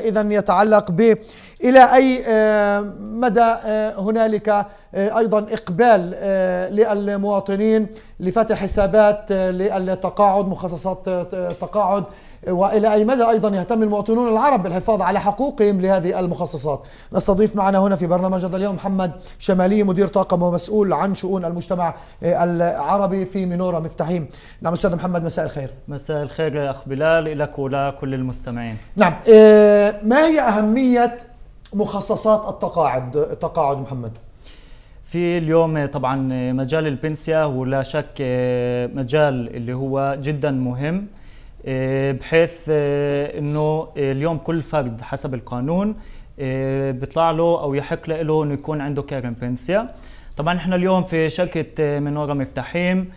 إذا يتعلق ب إلى أي آه، مدى آه، هنالك آه، أيضا إقبال للمواطنين لفتح حسابات للتقاعد مخصصات تقاعد والى اي مدى ايضا يهتم المواطنون العرب بالحفاظ على حقوقهم لهذه المخصصات. نستضيف معنا هنا في برنامج هذا اليوم محمد شمالي مدير طاقم ومسؤول عن شؤون المجتمع العربي في منوره مفتاحيم. نعم استاذ محمد مساء الخير. مساء الخير يا اخ بلال لك ولكل المستمعين. نعم ما هي اهميه مخصصات التقاعد التقاعد محمد في اليوم طبعا مجال البنسيا ولا شك مجال اللي هو جدا مهم بحيث انه اليوم كل فرد حسب القانون بيطلع له او يحق له انه يكون عنده كارن بنسيا طبعا احنا اليوم في شركه منوره مفتاحيم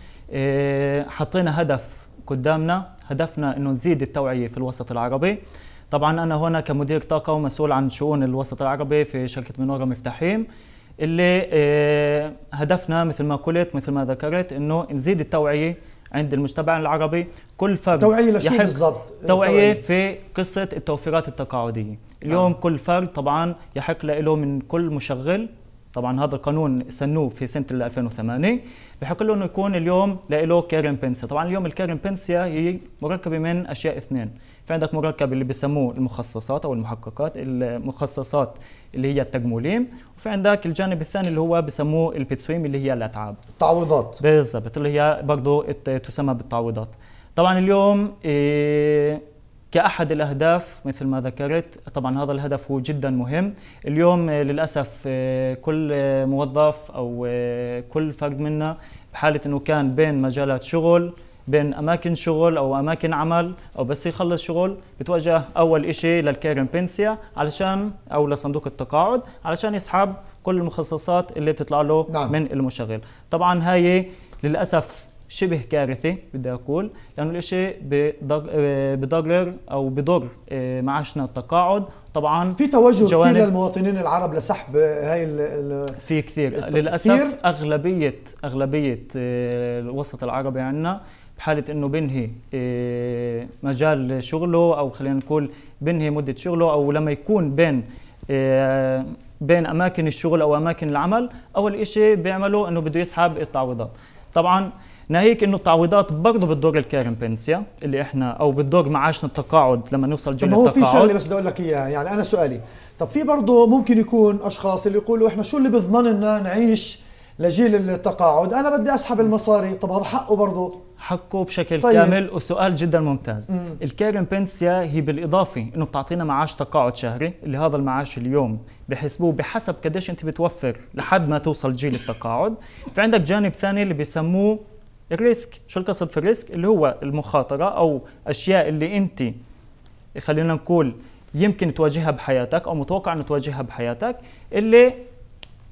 حطينا هدف قدامنا هدفنا انه نزيد التوعيه في الوسط العربي طبعا أنا هنا كمدير طاقة ومسؤول عن شؤون الوسط العربي في شركة منورة مفتاحيم اللي آه، هدفنا مثل ما قلت مثل ما ذكرت انه نزيد التوعيه عند المجتمع العربي كل فرد توعيه لشو بالضبط توعيه في قصه التوفيرات التقاعديه اليوم آه. كل فرد طبعا يحق له من كل مشغل طبعا هذا القانون سنوه في سنه 2008 بحق له انه يكون اليوم له كارن بنسيا طبعا اليوم الكارن بنسيا هي مركبه من اشياء اثنين في عندك مركب اللي بسموه المخصصات او المحققات المخصصات اللي هي التجمولين وفي عندك الجانب الثاني اللي هو بسموه البتسويم اللي هي الاتعاب التعويضات بالضبط اللي هي برضه تسمى بالتعويضات طبعا اليوم إيه كأحد الأهداف مثل ما ذكرت طبعا هذا الهدف هو جدا مهم اليوم آه، للأسف آه، كل آه، موظف أو كل فرد منا بحالة أنه كان بين مجالات شغل بين اماكن شغل او اماكن عمل او بس يخلص شغل بتوجه اول إشي للكيرن بنسيا علشان او لصندوق التقاعد علشان يسحب كل المخصصات اللي بتطلع له نعم. من المشغل طبعا هاي للاسف شبه كارثي بدي اقول لانه الاشي بضرر آه، او بضر آه، معاشنا التقاعد طبعا في توجه كثير للمواطنين العرب لسحب هاي ال في كثير التفكير. للاسف اغلبيه اغلبيه آه، الوسط العربي عندنا بحاله انه بنهي مجال شغله او خلينا نقول بنهي مده شغله او لما يكون بين بين اماكن الشغل او اماكن العمل اول شيء بيعمله انه بده يسحب التعويضات طبعا ناهيك انه التعويضات برضه بتضر الكارن بنسيا اللي احنا او بتضر معاشنا التقاعد لما نوصل جيل التقاعد طب هو في شغله بس بدي اقول لك اياها يعني انا سؤالي طب في برضه ممكن يكون اشخاص اللي يقولوا احنا شو اللي بيضمن لنا نعيش لجيل التقاعد انا بدي اسحب المصاري طب هذا حقه برضه حقه بشكل طيب. كامل وسؤال جدا ممتاز الكيرن بنسيا هي بالإضافة أنه بتعطينا معاش تقاعد شهري اللي هذا المعاش اليوم بحسبوه بحسب قديش أنت بتوفر لحد ما توصل جيل التقاعد في عندك جانب ثاني اللي بيسموه الريسك شو القصد في الريسك اللي هو المخاطرة أو أشياء اللي أنت خلينا نقول يمكن تواجهها بحياتك أو متوقع أن تواجهها بحياتك اللي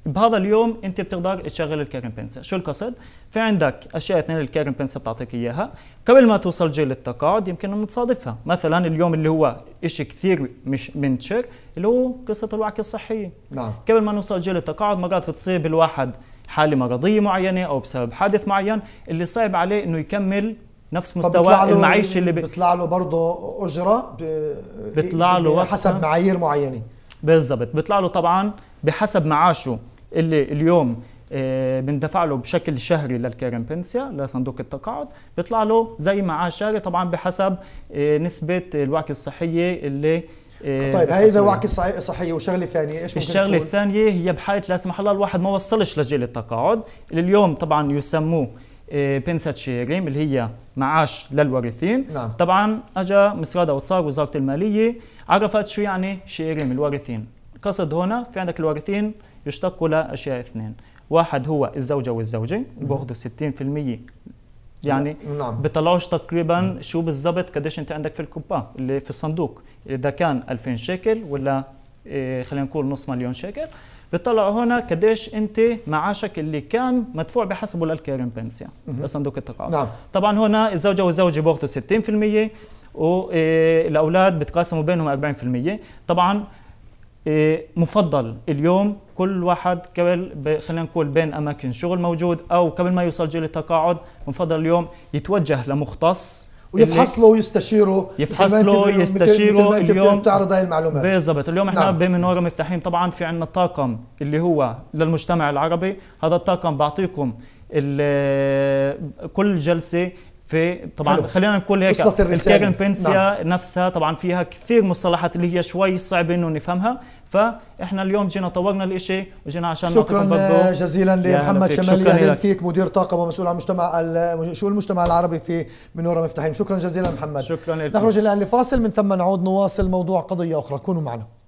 بهذا اليوم انت بتقدر تشغل الكيرن بنسر شو القصد في عندك اشياء اثنين الكيرن بنسر بتعطيك اياها قبل ما توصل جيل التقاعد يمكن انه تصادفها مثلا اليوم اللي هو شيء كثير مش منتشر اللي هو قصه الوعكه الصحيه نعم قبل ما نوصل جيل التقاعد مرات بتصيب الواحد حاله مرضيه معينه او بسبب حادث معين اللي صعب عليه انه يكمل نفس مستوى المعيشه اللي ب... بيطلع له برضه اجره ب... بيطلع له حسب معايير معينه بالضبط بيطلع له طبعا بحسب معاشه اللي اليوم آه، بندفع له بشكل شهري بنسيا لصندوق التقاعد بيطلع له زي معاش شهري طبعا بحسب آه، نسبه الوعكه الصحيه اللي آه، طيب هاي اذا وعكه صحيه وشغله ثانيه ايش ممكن الشغله الثانيه هي بحاله لا سمح الله الواحد ما وصلش لجيل التقاعد اللي اليوم طبعا يسموه بنسا شيريم اللي هي معاش للوارثين نعم. طبعا اجى مسراد اوتصار وزاره الماليه عرفت شو يعني شيريم الوارثين قصد هنا في عندك الوارثين يشتق لأشياء اثنين واحد هو الزوجة والزوجة بياخذوا 60% يعني نعم. بيطلعوش تقريبا شو بالضبط قديش انت عندك في الكوبا اللي في الصندوق اذا كان 2000 شيكل ولا إيه، خلينا نقول نص مليون شيكل بيطلعوا هنا قديش انت معاشك اللي كان مدفوع بحسبه للكيرن بنسيا لصندوق التقاعد نعم. طبعا هنا الزوجه والزوجه بياخذوا 60% والاولاد إيه، بتقاسموا بينهم 40% طبعا إيه، مفضل اليوم كل واحد قبل خلينا نقول بين اماكن شغل موجود او قبل ما يوصل جيل التقاعد مفضل اليوم يتوجه لمختص ويفحص له ويستشيره يفحص له يستشيره اليوم بتعرض هاي المعلومات بالضبط اليوم احنا نعم. بمنورة مفتاحين طبعا في عندنا طاقم اللي هو للمجتمع العربي هذا الطاقم بعطيكم كل جلسه في طبعا حلو. خلينا نقول هيك الكيرنبنسيا نعم. نفسها طبعا فيها كثير مصطلحات اللي هي شوي صعب انه نفهمها فاحنا اليوم جينا طورنا الاشي وجينا عشان شكرا جزيلا لمحمد شمالي اهلا فيك مدير طاقه ومسؤول عن مجتمع شو المجتمع العربي في منوره مفتاحين شكرا جزيلا محمد شكرا لكم نخرج الان لفاصل من ثم نعود نواصل موضوع قضيه اخرى كونوا معنا